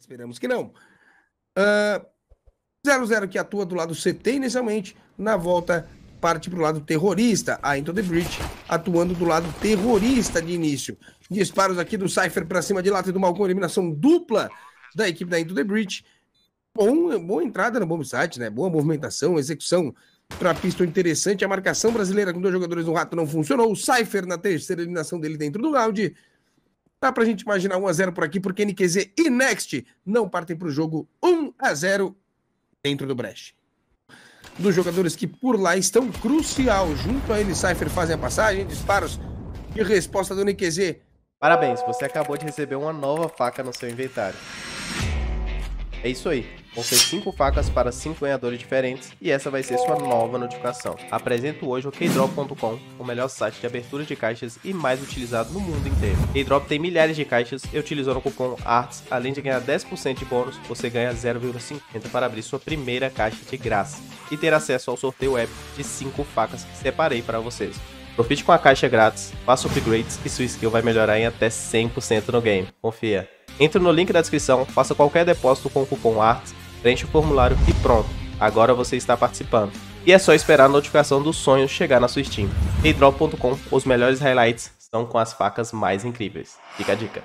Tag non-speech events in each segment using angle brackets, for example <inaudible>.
esperamos que não. Uh, zero que atua do lado CT inicialmente, na volta parte para o lado terrorista, a Into the Bridge atuando do lado terrorista de início. Disparos aqui do Cypher para cima de Lata e do Malcom, eliminação dupla da equipe da Into the Bridge. Bom, boa entrada no bom site, né? Boa movimentação, execução para a pista interessante. A marcação brasileira com dois jogadores no rato não funcionou. O Cypher na terceira eliminação dele dentro do round. Dá para a gente imaginar 1x0 por aqui, porque NQZ e Next não partem para o jogo 1x0 dentro do Brecht. Dos jogadores que por lá estão crucial, junto a ele Cypher fazem a passagem, disparos e resposta do NQZ. Parabéns, você acabou de receber uma nova faca no seu inventário. É isso aí. Vão ser 5 facas para 5 ganhadores diferentes e essa vai ser sua nova notificação. Apresento hoje o Kdrop.com, o melhor site de abertura de caixas e mais utilizado no mundo inteiro. Kdrop tem milhares de caixas e utilizando o cupom ARTS, além de ganhar 10% de bônus, você ganha 0,50 para abrir sua primeira caixa de graça e ter acesso ao sorteio web de 5 facas que separei para vocês. Profite com a caixa grátis, faça upgrades e sua skill vai melhorar em até 100% no game. Confia! Entre no link da descrição, faça qualquer depósito com o cupom ARTS, preencha o formulário e pronto, agora você está participando. E é só esperar a notificação do sonho chegar na sua Steam. Heydrop.com, os melhores highlights são com as facas mais incríveis. Fica a dica.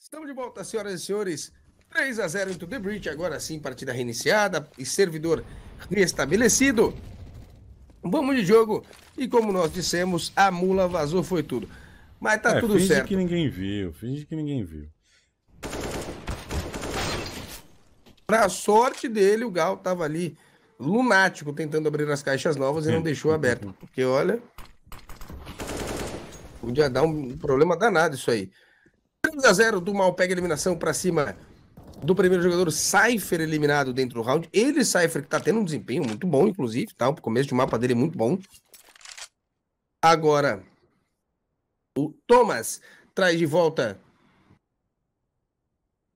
Estamos de volta, senhoras e senhores. 3 a 0 into the breach, agora sim, partida reiniciada e servidor restabelecido. Vamos de jogo. E como nós dissemos, a mula vazou, foi tudo. Mas tá é, tudo finge certo. Finge que ninguém viu, finge que ninguém viu. Para sorte dele, o Gal estava ali lunático tentando abrir as caixas novas e não hum. deixou aberto. Hum. Porque olha. Podia dar um problema danado isso aí. 3x0 do Mal pega eliminação para cima do primeiro jogador, Cypher eliminado dentro do round. Ele, Cypher, que tá tendo um desempenho muito bom, inclusive, tá? O começo de mapa dele é muito bom. Agora, o Thomas traz de volta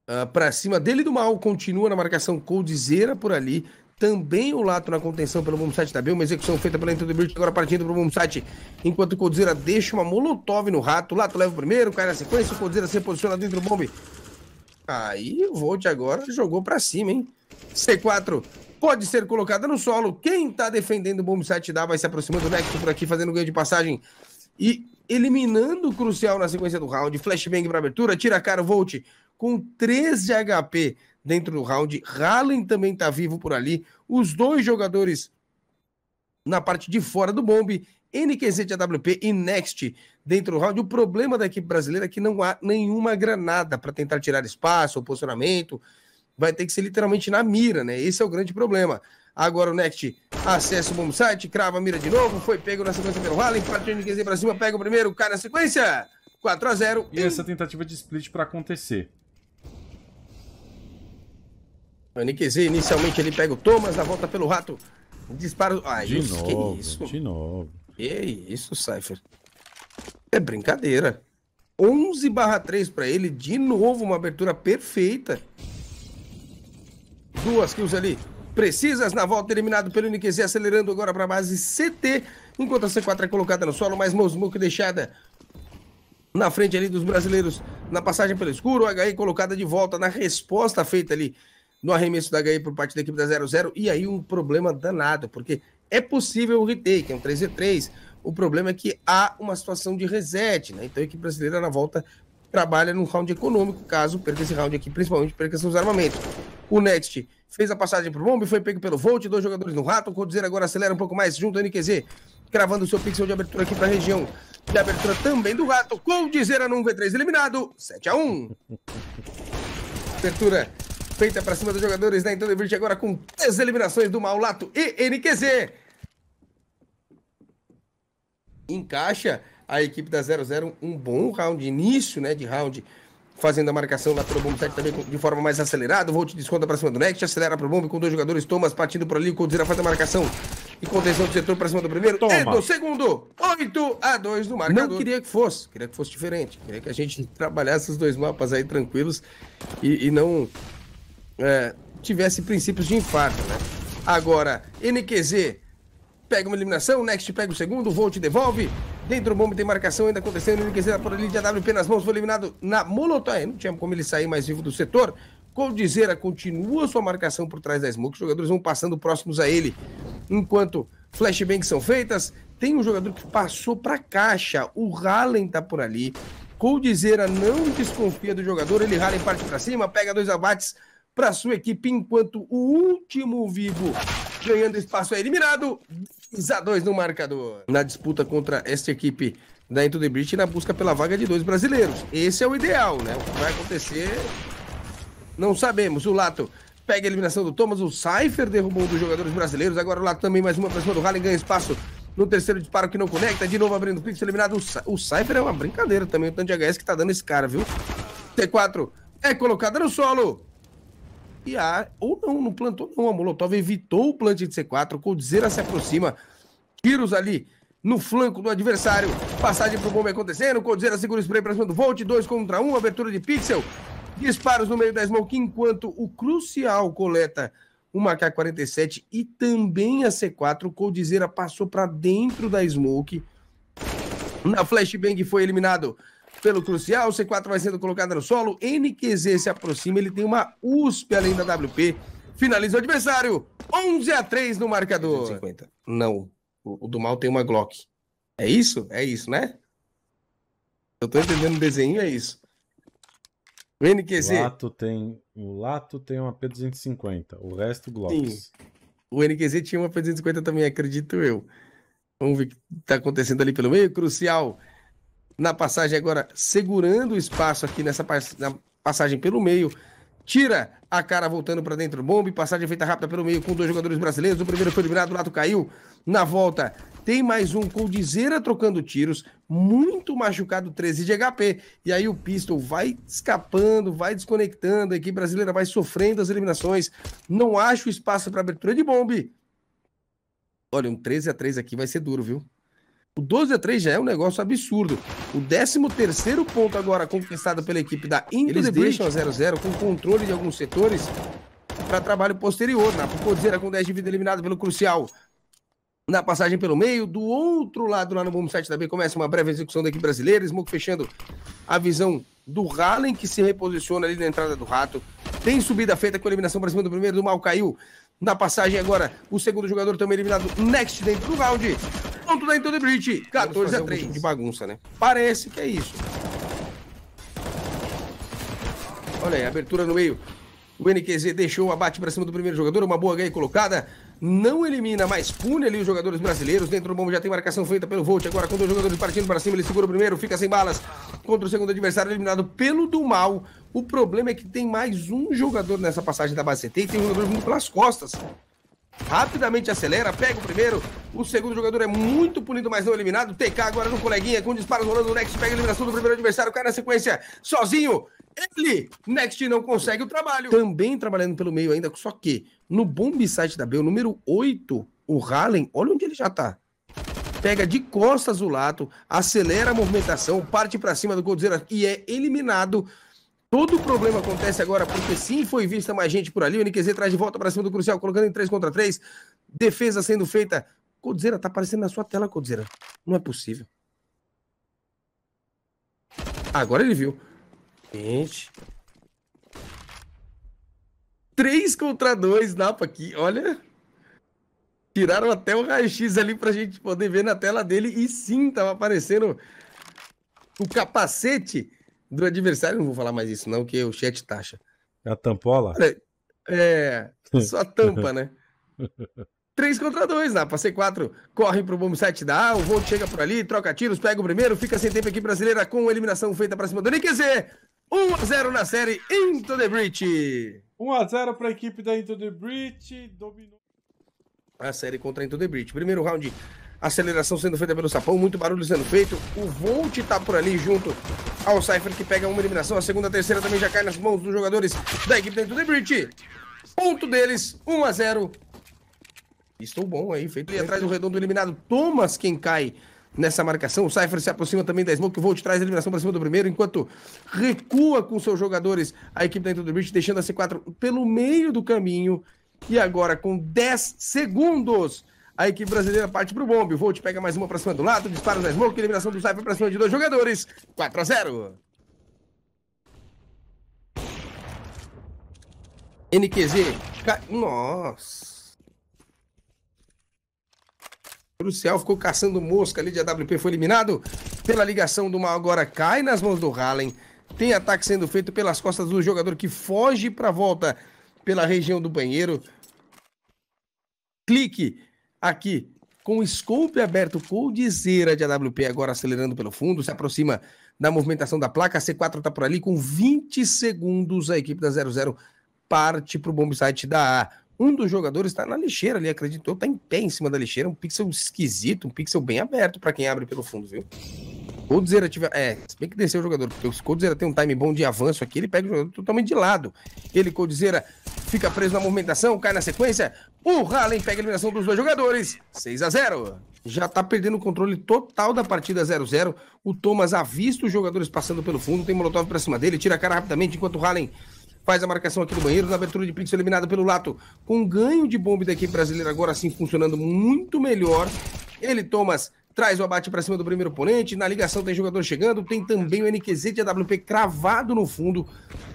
uh, ah, para cima dele do mal. Continua na marcação Coldzera por ali. Também o Lato na contenção pelo bombsite da B, uma execução feita pela Intudo Bird, agora partindo para o bombsite enquanto o Coldzera deixa uma Molotov no rato. O Lato leva o primeiro, cai na sequência, o Coldzera se posiciona dentro do bombe. Aí o Volt agora jogou para cima, hein? C4 pode ser colocada no solo. Quem tá defendendo o Bombsite dá vai se aproximando. O Nexo por aqui fazendo ganho de passagem e eliminando o crucial na sequência do round. Flashbang para abertura, tira a cara o Volt com 3 de HP dentro do round. Haaland também está vivo por ali. Os dois jogadores na parte de fora do bombe. NQZ de AWP e Next dentro do round. O problema da equipe brasileira é que não há nenhuma granada para tentar tirar espaço ou posicionamento. Vai ter que ser literalmente na mira, né? Esse é o grande problema. Agora o Next acessa o bomb site, crava a mira de novo. Foi pego na sequência pelo Haaland. parte o NQZ para cima, pega o primeiro, cai na sequência. 4 a 0 E essa tentativa de split para acontecer. O NQZ inicialmente ele pega o Thomas, dá volta pelo rato. Dispara. Ai, de isso, novo, que isso? De novo. Que isso, Cypher. É brincadeira. 11 barra 3 para ele. De novo, uma abertura perfeita. Duas kills ali. Precisas na volta, eliminado pelo NQZ, acelerando agora para base CT. Enquanto a C4 é colocada no solo, mais Mosmoke deixada na frente ali dos brasileiros. Na passagem pelo escuro, o HE colocada de volta na resposta feita ali no arremesso da Gae por parte da equipe da 0-0, e aí um problema danado, porque é possível o retake, é um 3x3, o problema é que há uma situação de reset, né? Então a equipe brasileira na volta trabalha num round econômico, caso perca esse round aqui, principalmente perca seus armamentos. O Next fez a passagem pro bombe, foi pego pelo Volt, dois jogadores no rato, o Codizera agora acelera um pouco mais junto ao NQZ, cravando seu pixel de abertura aqui para a região de abertura também do rato, no 1 V3 eliminado, 7 a 1 <laughs> Abertura feita pra cima dos jogadores da Entenda Verde agora com três eliminações do Maulato e NQZ. Encaixa a equipe da 00 um bom round, início né, de round fazendo a marcação lá pelo Bomb Tech também de forma mais acelerada. Volt desconta para cima do Next, acelera para o Bomb com dois jogadores. Thomas partindo por ali, Coldzera faz a marcação e contenção do setor para cima do primeiro Toma. e do segundo. 8 a 2 no marcador. Não queria que fosse, queria que fosse diferente. Queria que a gente trabalhasse os dois mapas aí tranquilos e, e não é, tivesse princípios de infarto, né? Agora, NQZ pega uma eliminação, Next pega o segundo, Volt devolve. Dentro do bombe tem marcação ainda acontecendo, NQZ tá por ali de AWP nas mãos, foi eliminado na Molotov. Não tinha como ele sair mais vivo do setor. Coldzera continua sua marcação por trás da Smoke, os jogadores vão passando próximos a ele. Enquanto flashbangs são feitas, tem um jogador que passou para caixa, o Ralen tá por ali. Coldzera não desconfia do jogador, ele Ralen parte para cima, pega dois abates para sua equipe, enquanto o último vivo ganhando espaço é eliminado. 2 a 2 no marcador. Na disputa contra esta equipe da Into the Bridge na busca pela vaga de dois brasileiros. Esse é o ideal, né? O que vai acontecer, não sabemos. O Lato pega a eliminação do Thomas, o Cypher derrubou um dos jogadores brasileiros. Agora o Lato também mais uma pra cima do Halley, ganha espaço no terceiro disparo que não conecta. De novo abrindo o Pix, eliminado. O, o Cypher é uma brincadeira também, o tanto de HS que tá dando esse cara, viu? T4 é colocado no solo. E a, ou não, não plantou não. A Molotov evitou o plantio de C4. Coldzera se aproxima. Tiros ali no flanco do adversário. Passagem pro bomba acontecendo. Coldzera segura o spray pra cima do Volt. 2 contra 1. Um, abertura de pixel. Disparos no meio da smoke. Enquanto o Crucial coleta uma K-47 e também a C4. O Coldzera passou para dentro da smoke. Na flashbang foi eliminado pelo Crucial. C4 vai sendo colocado no solo. NQZ se aproxima. Ele tem uma USP além da WP. Finaliza o adversário. 11 a 3 no marcador. 50. Não. O, o do mal tem uma Glock. É isso? É isso, né? Eu tô entendendo o desenho, é isso. O NQZ. O Lato tem, o Lato tem uma P250. O resto, Glocks. Sim. O NQZ tinha uma P250 também, acredito eu. Vamos ver o que tá acontecendo ali pelo meio. Crucial na passagem agora, segurando o espaço aqui nessa passagem pelo meio. Tira a cara voltando para dentro. Bombe, passagem feita rápida pelo meio com dois jogadores brasileiros. O primeiro foi liberado, o lado caiu. Na volta, tem mais um com dizera trocando tiros. Muito machucado, 13 de HP. E aí o Pistol vai escapando, vai desconectando. A equipe brasileira vai sofrendo as eliminações. Não acho espaço para abertura de bombe. Olha, um 13 a 3 aqui vai ser duro, viu? O 12 a 3 já é um negócio absurdo. O 13º ponto agora conquistado pela equipe da Indo Eles deixam a 0-0 com controle de alguns setores para trabalho posterior. Na Pucodeira com 10 de vida eliminado pelo Crucial. Na passagem pelo meio, do outro lado, lá no Boom 7 também começa uma breve execução da equipe brasileira. Smoke fechando a visão do Halen, que se reposiciona ali na entrada do Rato. Tem subida feita com eliminação para cima do primeiro, do Mal caiu. Na passagem agora. O segundo jogador também eliminado. Next dentro do round. Ponto da então de Breach. 14 a 3 tipo de bagunça, né? Parece que é isso. Olha aí, abertura no meio. O NQZ deixou o abate para cima do primeiro jogador, uma boa ganha colocada. Não elimina, mas pune ali os jogadores brasileiros. Dentro do bombo já tem marcação feita pelo Volt. Agora com dois jogadores partindo para cima, ele segura o primeiro, fica sem balas. Contra o segundo adversário, eliminado pelo do mal O problema é que tem mais um jogador nessa passagem da base CT e tem um jogador vindo pelas costas rapidamente acelera, pega o primeiro, o segundo jogador é muito punido, mas não eliminado, TK agora no coleguinha, com disparos rolando, o Nex pega a eliminação do primeiro adversário, cai na sequência, sozinho, ele, Next, não consegue o trabalho. Também trabalhando pelo meio ainda, só que no bomb site da o número 8, o Halen, olha onde ele já tá. Pega de costas o lato, acelera a movimentação, parte para cima do Godzilla e é eliminado. Todo o problema acontece agora porque sim, foi vista mais gente por ali. O NQZ traz de volta pra cima do Crucial, colocando em 3 contra 3. Defesa sendo feita. Codzeira, tá aparecendo na sua tela, Codzeira. Não é possível. Agora ele viu. Gente. 3 contra 2, Napa aqui, olha. Tiraram até o raio-x ali pra gente poder ver na tela dele. E sim, tava aparecendo o capacete do adversário. Não vou falar mais isso, não, que o chat taxa. É a tampola? É, <laughs> só tampa, né? 3 contra 2, Napa. C4 corre pro bomb site da A, o Volt chega por ali, troca tiros, pega o primeiro, fica sem tempo aqui brasileira com eliminação feita pra cima do NQZ. 1x0 na série Into the Breach. 1x0 para a equipe da Into the Breach. Dominou. A série contra a Into the Breach. Primeiro round, aceleração sendo feita pelo Sapão, muito barulho sendo feito. O Volt está por ali junto ao Cypher que pega uma eliminação. A segunda, a terceira também já cai nas mãos dos jogadores da equipe da Into the Breach. Ponto deles, 1 a 0 Estou bom aí, feito E atrás do redondo eliminado. Thomas quem cai nessa marcação. O Cypher se aproxima também da Smoke, que o Volt traz a eliminação para cima do primeiro, enquanto recua com seus jogadores a equipe da Into the deixando a C4 pelo meio do caminho. E agora, com 10 segundos, a equipe brasileira parte para o bombe. O Volt pega mais uma para cima do lado, dispara na Smoke, eliminação do Cypher para cima de dois jogadores. 4 a 0. NQZ. Ca... Nossa. Crucial ficou caçando mosca ali de AWP, foi eliminado pela ligação do mal. Agora cai nas mãos do Hallen. Tem ataque sendo feito pelas costas do jogador que foge para volta pela região do banheiro. Clique aqui com o scope aberto, coldzera de AWP agora acelerando pelo fundo, se aproxima da movimentação da placa, a C4 está por ali, com 20 segundos a equipe da 00 parte para o bomb da A um dos jogadores está na lixeira ali, acreditou, está em pé em cima da lixeira, um pixel esquisito, um pixel bem aberto para quem abre pelo fundo, viu? Coldzera tiver. É, se bem que desceu o jogador, porque o Coldzera tem um time bom de avanço aqui, ele pega o jogador totalmente de lado. Ele, Coldzera, fica preso na movimentação, cai na sequência. O Halen pega a eliminação dos dois jogadores. 6 a 0 Já tá perdendo o controle total da partida 0x0. O Thomas avista os jogadores passando pelo fundo, tem Molotov pra cima dele, tira a cara rapidamente, enquanto o Halen faz a marcação aqui no banheiro, na abertura de Pix eliminada pelo Lato, com ganho de bomba da equipe brasileira, agora sim funcionando muito melhor. Ele, Thomas, traz o abate para cima do primeiro oponente, na ligação tem jogador chegando, tem também o NQZ de AWP cravado no fundo.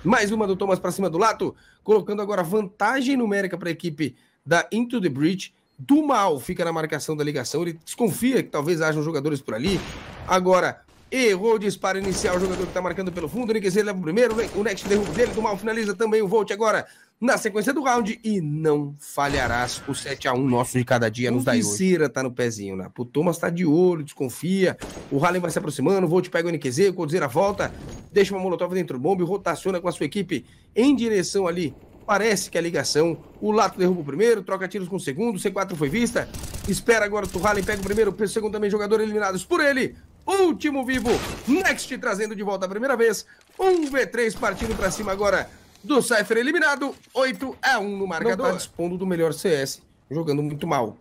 Mais uma do Thomas para cima do Lato, colocando agora vantagem numérica para a equipe da Into the Breach. Do mal fica na marcação da ligação, ele desconfia que talvez hajam jogadores por ali. Agora, Errou o disparo inicial, o jogador que está marcando pelo fundo. O Nikezer leva é o primeiro, o Next derruba dele, do mal finaliza também o Volt agora na sequência do round e não falharás o 7 a 1 nosso de cada dia nos daí. O Cira tá no pezinho, né? O Thomas tá de olho, desconfia. O Halen vai se aproximando, o Volt pega o NQZ, o Coldzera volta, deixa uma molotov dentro do bombe, rotaciona com a sua equipe em direção ali. Parece que é a ligação, o Lato derruba o primeiro, troca tiros com o segundo, C4 foi vista, espera agora o Turhalen, pega o primeiro, o segundo também, jogador eliminados por ele, último vivo. Next trazendo de volta a primeira vez. 1v3 partindo pra cima agora do Cypher eliminado. 8 a 1 no marcador. Não tá dispondo do melhor CS, jogando muito mal.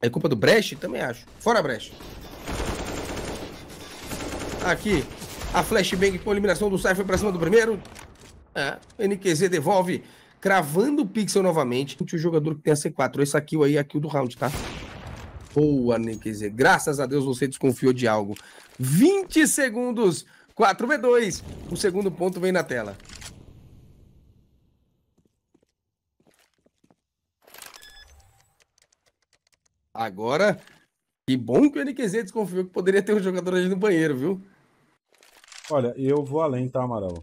É culpa do Brecht? Também acho. Fora Brecht. Aqui, a flashbang com a eliminação do Cypher pra cima do primeiro. É, NQZ devolve, cravando o pixel novamente. O jogador que tem a C4, essa kill aí é a kill do round, tá? boa, nem quer dizer, graças a Deus você desconfiou de algo. 20 segundos, 4v2. O segundo ponto vem na tela. Agora, que bom que o NQZ desconfiou que poderia ter um jogador ali no banheiro, viu? Olha, eu vou além, tá, Amaral?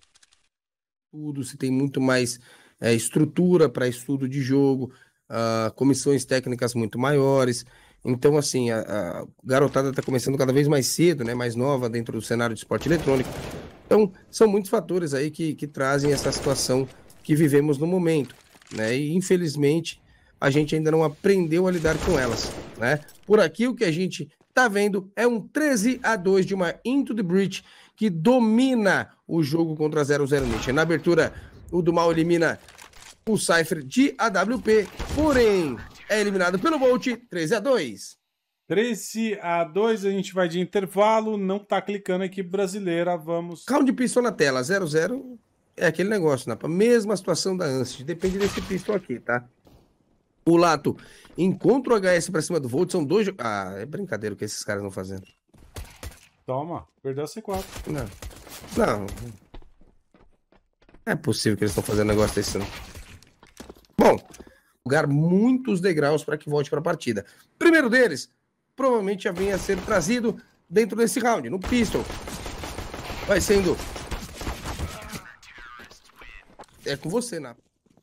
Tudo, se tem muito mais é, estrutura para estudo de jogo, uh, comissões técnicas muito maiores. Então, assim, a, a garotada está começando cada vez mais cedo, né? Mais nova dentro do cenário de esporte eletrônico. Então, são muitos fatores aí que, que trazem essa situação que vivemos no momento, né? E infelizmente a gente ainda não aprendeu a lidar com elas, né? Por aqui o que a gente está vendo é um 13 a 2 de uma Into the Breach que domina o jogo contra 00 Nietzsche. Na abertura, o do mal elimina o Cypher de AWP, porém é eliminado pelo Bolt, 13 a 2. 13 a 2, a gente vai de intervalo, não tá clicando aqui brasileira, vamos. Calma de pistol na tela, 0 0 é aquele negócio, né? Mesma situação da Ansys, depende desse pistol aqui, tá? O Lato encontra o HS pra cima do Volt, são dois. Ah, é brincadeira o que esses caras estão fazendo. Toma, perdeu a C4. Não. Não. Não é possível que eles estão fazendo negócio desse, não. Bom, lugar muitos degraus para que volte para a partida. Primeiro deles, provavelmente já venha a ser trazido dentro desse round, no pistol. Vai sendo. É com você, Napa.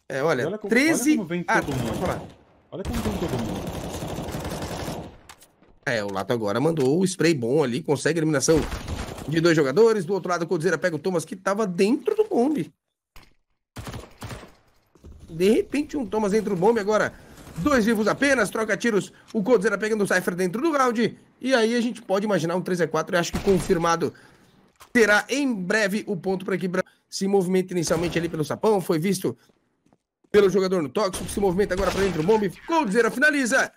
É, olha, olha como, 13... Olha como vem todo ah, mundo. Falar. Olha como vem todo mundo. É, o Lato agora mandou o spray bom ali, consegue eliminação de dois jogadores. Do outro lado, o Codizera pega o Thomas, que tava dentro do bombe de repente um Thomas entra um bombe agora. Dois vivos apenas, troca tiros. O Coldzera pegando o Cypher dentro do round. E aí a gente pode imaginar um 3x4. Acho que confirmado terá em breve o ponto para que se movimenta inicialmente ali pelo sapão. Foi visto pelo jogador no tóxico. Se movimenta agora para dentro do bombe. Coldzera finaliza.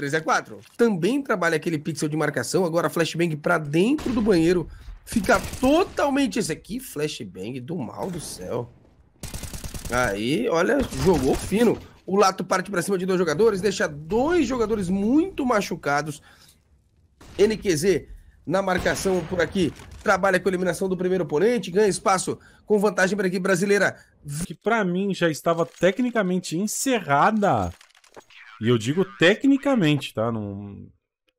3x4. Também trabalha aquele pixel de marcação. Agora flashbang para dentro do banheiro. Fica totalmente esse aqui. Flashbang do mal do céu. Aí, olha, jogou fino. O Lato parte para cima de dois jogadores, deixa dois jogadores muito machucados. NQZ na marcação por aqui, trabalha com a eliminação do primeiro oponente, ganha espaço com vantagem para a equipe brasileira. Que para mim já estava tecnicamente encerrada. E eu digo tecnicamente, tá? Não.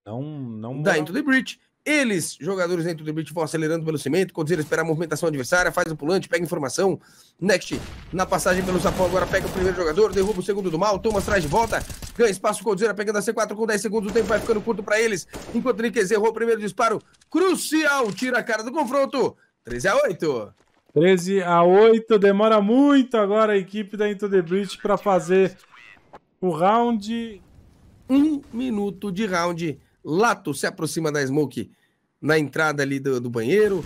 Não. não... Da Into the Bridge. Eles, jogadores dentro do beat, vão acelerando pelo cimento, conduzir, esperar a movimentação adversária, faz o pulante, pega informação. Next, na passagem pelo sapão, agora pega o primeiro jogador, derruba o segundo do mal, Thomas traz de volta, ganha espaço, Conduzira pegando a C4 com 10 segundos, o tempo vai ficando curto para eles. Enquanto Niquez errou o primeiro disparo, crucial, tira a cara do confronto. 13 a 8. 13 a 8, demora muito agora a equipe da Into the Bridge para fazer o round. Um minuto de round. Lato se aproxima da Smoke na entrada ali do, do banheiro.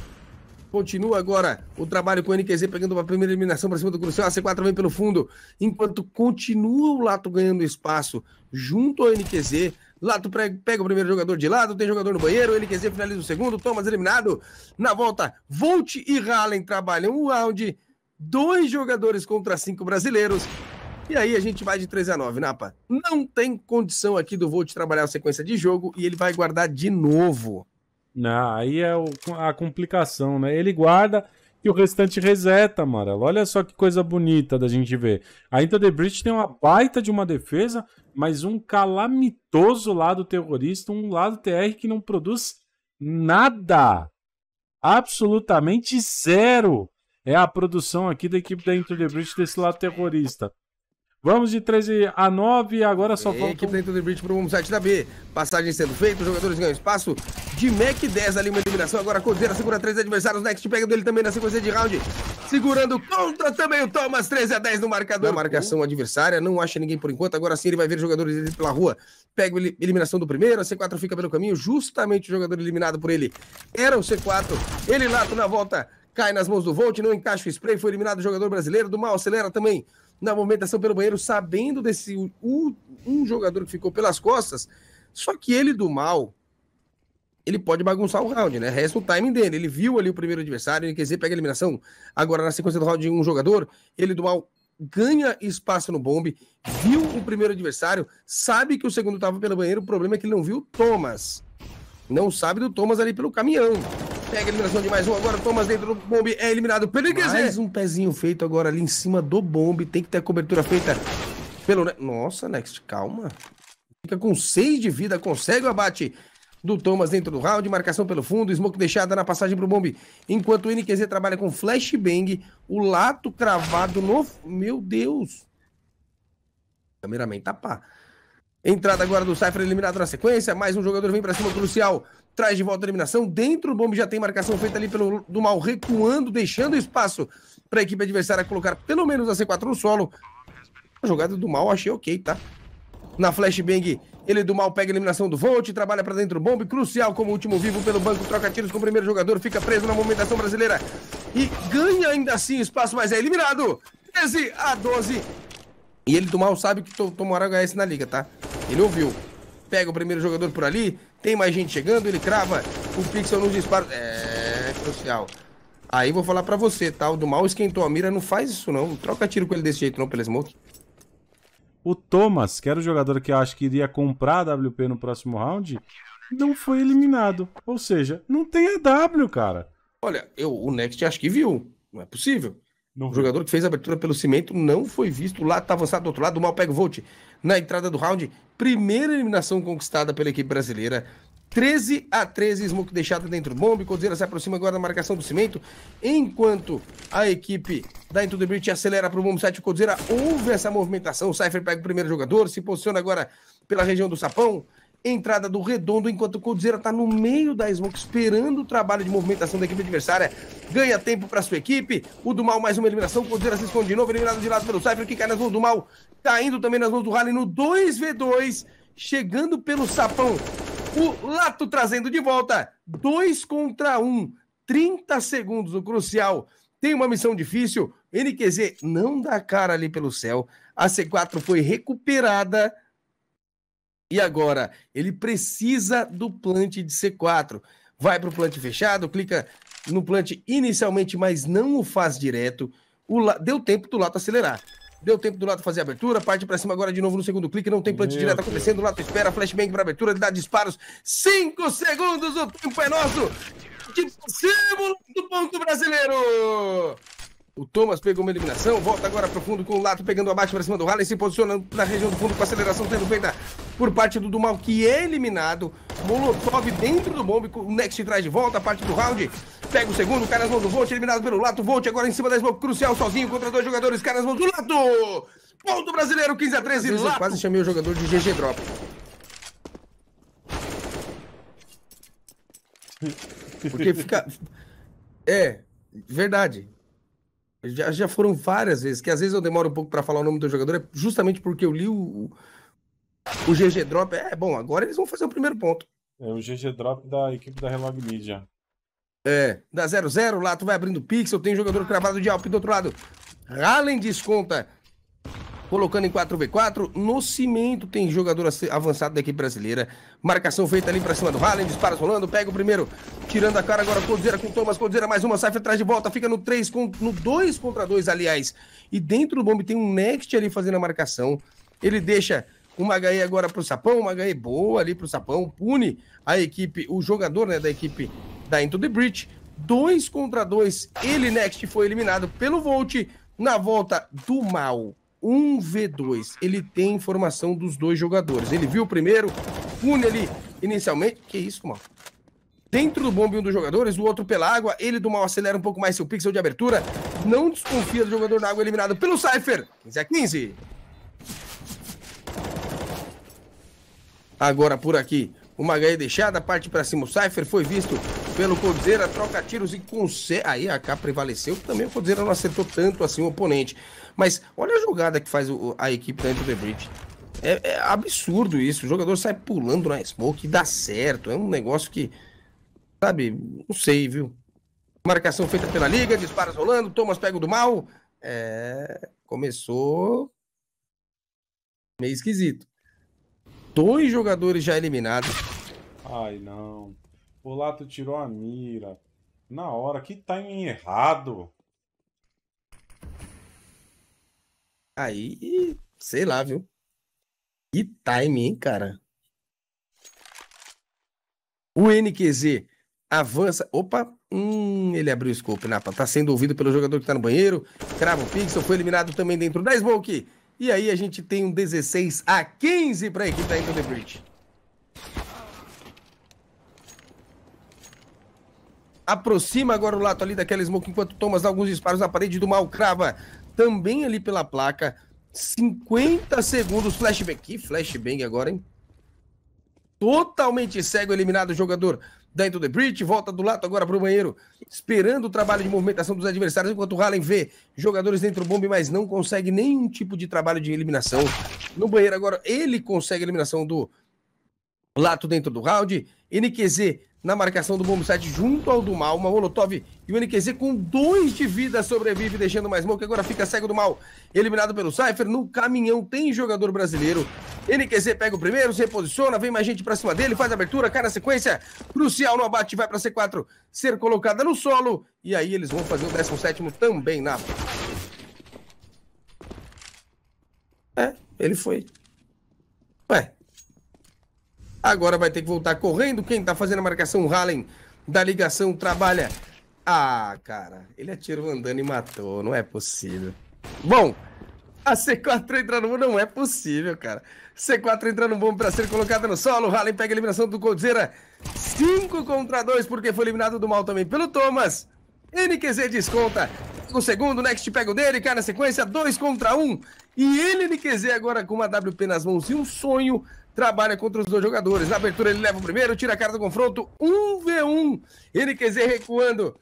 Continua agora o trabalho com o NQZ pegando uma primeira eliminação para cima do Cruzeiro. A C4 vem pelo fundo, enquanto continua o Lato ganhando espaço junto ao NQZ. Lato pega o primeiro jogador de lado, tem jogador no banheiro, o NQZ finaliza o segundo, Thomas eliminado. Na volta, Volt e Halen trabalham o um round, dois jogadores contra cinco brasileiros. E aí a gente vai de 3 a 9, Napa. Não tem condição aqui do Volt trabalhar a sequência de jogo e ele vai guardar de novo. Não, né? aí é o, a complicação, né? Ele guarda e o restante reseta, Amarelo. Olha só que coisa bonita da gente ver. Ainda The Bridge tem uma baita de uma defesa, mas um calamitoso lado terrorista, um lado TR que não produz nada. Absolutamente zero é a produção aqui da equipe da Inter the Bridge desse lado terrorista. Vamos de 13 a 9, agora só falta. Equipe dentro do Bridge para o site da B. Passagem sendo feita, os jogadores ganham espaço. De Mac 10 ali, uma eliminação. Agora Codeira segura três adversários. Next pega dele também na sequência de round. Segurando contra também o Thomas. 13 a 10 no marcador. Na marcação adversária, não acha ninguém por enquanto. Agora sim ele vai ver jogadores pela rua. Pega a eliminação do primeiro. A C4 fica pelo caminho. Justamente o jogador eliminado por ele era o C4. Ele lato na volta. Cai nas mãos do Volt, não encaixa o spray, foi eliminado o jogador brasileiro. Do mal acelera também na movimentação pelo banheiro, sabendo desse um, um jogador que ficou pelas costas. Só que ele do mal, ele pode bagunçar o round, né? Resta o timing dele. Ele viu ali o primeiro adversário, ele quer dizer, pega a eliminação. Agora, na sequência do round de um jogador, ele do mal ganha espaço no bombe, viu o primeiro adversário, sabe que o segundo estava pelo banheiro, o problema é que ele não viu o Thomas. Não sabe do Thomas ali pelo caminhão. Pega a eliminação de mais um agora. Thomas dentro do bombe é eliminado. Perigues. Mais um pezinho feito agora ali em cima do bombe. Tem que ter a cobertura feita pelo. Nossa, Next, calma. Fica com 6 de vida, consegue o abate do Thomas dentro do round, marcação pelo fundo, Smoke deixada na passagem pro Bombe. Enquanto o NQZ trabalha com flashbang, o lato cravado no... Meu Deus! Cameraman tá pá. Entrada agora do Cypher eliminado na sequência, mais um jogador vem para cima, crucial traz de volta a eliminação. Dentro do bombe já tem marcação feita ali pelo do mal recuando, deixando espaço para a equipe adversária colocar pelo menos a C4 no solo. A jogada do mal achei ok, tá? Na flashbang, ele do mal pega a eliminação do Volt, trabalha para dentro do bombe, crucial como último vivo pelo banco, troca tiros com o primeiro jogador, fica preso na movimentação brasileira e ganha ainda assim espaço, mas é eliminado. 13 a 12. E ele do mal sabe que tomou HS na liga, tá? Ele ouviu. Pega o primeiro jogador por ali, tem mais gente chegando, ele crava o pixel nos disparos. É crucial. Aí vou falar pra você, tá? O do mal esquentou a mira, não faz isso não. Troca tiro com ele desse jeito não, pela smoke. O Thomas, que era o jogador que eu acho que iria comprar a WP no próximo round, não foi eliminado. Ou seja, não tem a W, cara. Olha, eu, o Next acho que viu. Não é possível. Não o jogador que fez a abertura pelo cimento não foi visto lá, tá avançado do outro lado, mal pega o Volt. Na entrada do round, primeira eliminação conquistada pela equipe brasileira. 13 a 13, Smoke deixado dentro do bombe. Codzeira se aproxima agora da marcação do cimento. Enquanto a equipe da Into the Bridge acelera para o bombe 7, Codzeira ouve essa movimentação. O Cypher pega o primeiro jogador, se posiciona agora pela região do Sapão entrada do Redondo, enquanto o Coldzera está no meio da smoke, esperando o trabalho de movimentação da equipe adversária. Ganha tempo para sua equipe. O do mal, mais uma eliminação. O Coldzera se esconde de novo, eliminado de lado pelo Cypher, que cai nas mãos do mal. Está indo também nas mãos do Rally no 2v2, chegando pelo sapão. O Lato trazendo de volta. 2 contra 1. Um. 30 segundos o crucial. Tem uma missão difícil. NQZ não dá cara ali pelo céu. A C4 foi recuperada e agora, ele precisa do plant de C4. Vai para o plant fechado, clica no plant inicialmente, mas não o faz direto. O la... Deu tempo do Lato acelerar. Deu tempo do Lato fazer a abertura, parte para cima agora de novo no segundo clique, não tem plant Meu direto Deus. acontecendo, o Lato espera, flashbang para abertura, ele dá disparos. Cinco segundos, o tempo é nosso! De tipo, cima do ponto brasileiro! O Thomas pegou uma eliminação, volta agora para o fundo com o Lato pegando abaixo para cima do Halley, se posicionando na região do fundo com aceleração sendo feita por parte do Dumal, que é eliminado. Molotov dentro do bombe, o Next traz de volta a parte do round. Pega o segundo, cara nas mãos do Volt, eliminado pelo Lato. Volt agora em cima da Smoke, crucial sozinho contra dois jogadores, cara nas mãos do Lato! Ponto brasileiro, 15 a 13, Lato! Eu quase chamei o jogador de GG Drop. <laughs> Porque fica... É, verdade. Já, já foram várias vezes, que às vezes eu demoro um pouco para falar o nome do jogador, é justamente porque eu li o, o GG Drop. É, bom, agora eles vão fazer o primeiro ponto. É o GG Drop da equipe da Relog Media. É, da 0-0 lá, tu vai abrindo pixel, tem jogador cravado de Alp do outro lado. Allen desconta colocando em 4v4. No cimento tem jogador avançado da equipe brasileira. Marcação feita ali pra cima do Valen, disparos rolando, pega o primeiro, tirando a cara agora, Coldeira com Thomas, Coldeira mais uma, Saif atrás de volta, fica no 3, no 2 contra 2, aliás. E dentro do bombe tem um Next ali fazendo a marcação. Ele deixa uma HE agora pro Sapão, uma HE boa ali pro Sapão, pune a equipe, o jogador né, da equipe da Into the Breach. 2 contra 2, ele Next foi eliminado pelo Volt na volta do mal 1v2. Ele tem informação dos dois jogadores. Ele viu o primeiro, une ali inicialmente. Que isso, mano. Dentro do bombe um dos jogadores, o outro pela água. Ele do mal acelera um pouco mais seu pixel de abertura. Não desconfia do jogador na água eliminado pelo Cypher. 15 a 15. Agora por aqui, uma HE deixada, parte para cima. O Cypher foi visto pelo Codzeira, troca tiros e consegue... Aí a K prevaleceu, também o Codzeira não acertou tanto assim o oponente. Mas olha a jogada que faz o, a equipe da Into The Bridge. É, é, absurdo isso. O jogador sai pulando na smoke e dá certo. É um negócio que, sabe, não sei, viu? Marcação feita pela liga, disparos rolando, Thomas pega o do mal. É, começou meio esquisito. Dois jogadores já eliminados. Ai, não. O Lato tirou a mira. Na hora, que timing tá errado. Aí, sei lá, viu? Que time, hein, cara? O NQZ avança. Opa! Hum, ele abriu o scope, Napa. Tá sendo ouvido pelo jogador que tá no banheiro. Crava o pixel, foi eliminado também dentro da smoke. E aí a gente tem um 16 a 15 pra equipe da Into The Bridge. Aproxima agora o lato ali daquela smoke enquanto Thomas dá alguns disparos na parede do mal crava também ali pela placa. 50 segundos, Flashback. Que flashbang agora, hein? Totalmente cego, eliminado o jogador da Into the Bridge. Volta do lado agora para o banheiro, esperando o trabalho de movimentação dos adversários. Enquanto o Hallen vê jogadores dentro do bombe, mas não consegue nenhum tipo de trabalho de eliminação. No banheiro agora, ele consegue a eliminação do Lato dentro do round. NQZ na marcação do bombo 7 junto ao do mal. Uma Molotov e o NQZ com dois de vida sobrevive, deixando mais mal, que agora fica cego do mal. Eliminado pelo Cypher, no caminhão tem jogador brasileiro. NQZ pega o primeiro, se reposiciona, vem mais gente pra cima dele, faz abertura, cara sequência. Crucial no abate, vai pra C4 ser colocada no solo. E aí eles vão fazer o 17 também na. É, ele foi. Ué, Agora vai ter que voltar correndo. Quem tá fazendo a marcação, o Hallen, da ligação, trabalha. Ah, cara, ele atirou é andando e matou. Não é possível. Bom, a C4 entra no bom, não é possível, cara. C4 entra no bom para ser colocada no solo. Hallen pega a eliminação do Coldzera. 5 contra 2, porque foi eliminado do mal também pelo Thomas. NQZ desconta. O segundo, Next pega o dele, cai na sequência, 2 contra 1. Um. E ele, NQZ, agora com uma WP nas mãos e um sonho trabalha contra os dois jogadores. Na abertura ele leva o primeiro, tira a cara do confronto, 1v1. NQZ recuando.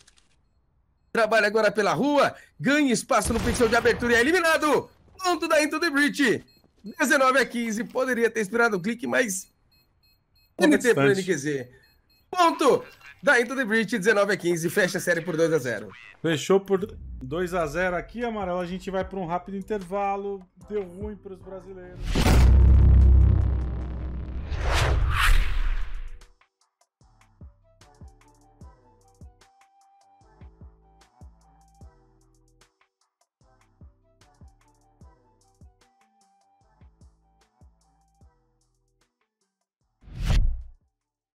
Trabalha agora pela rua, ganha espaço no pixel de abertura e é eliminado. Ponto da Into the Breach. 19 a 15. Poderia ter esperado o um clique, mas. NT para NQZ. Ponto da Into the Breach, 19 a 15. Fecha a série por 2 a 0 Fechou por 2 a 0 aqui, Amarelo. A gente vai para um rápido intervalo. Deu ruim para os brasileiros.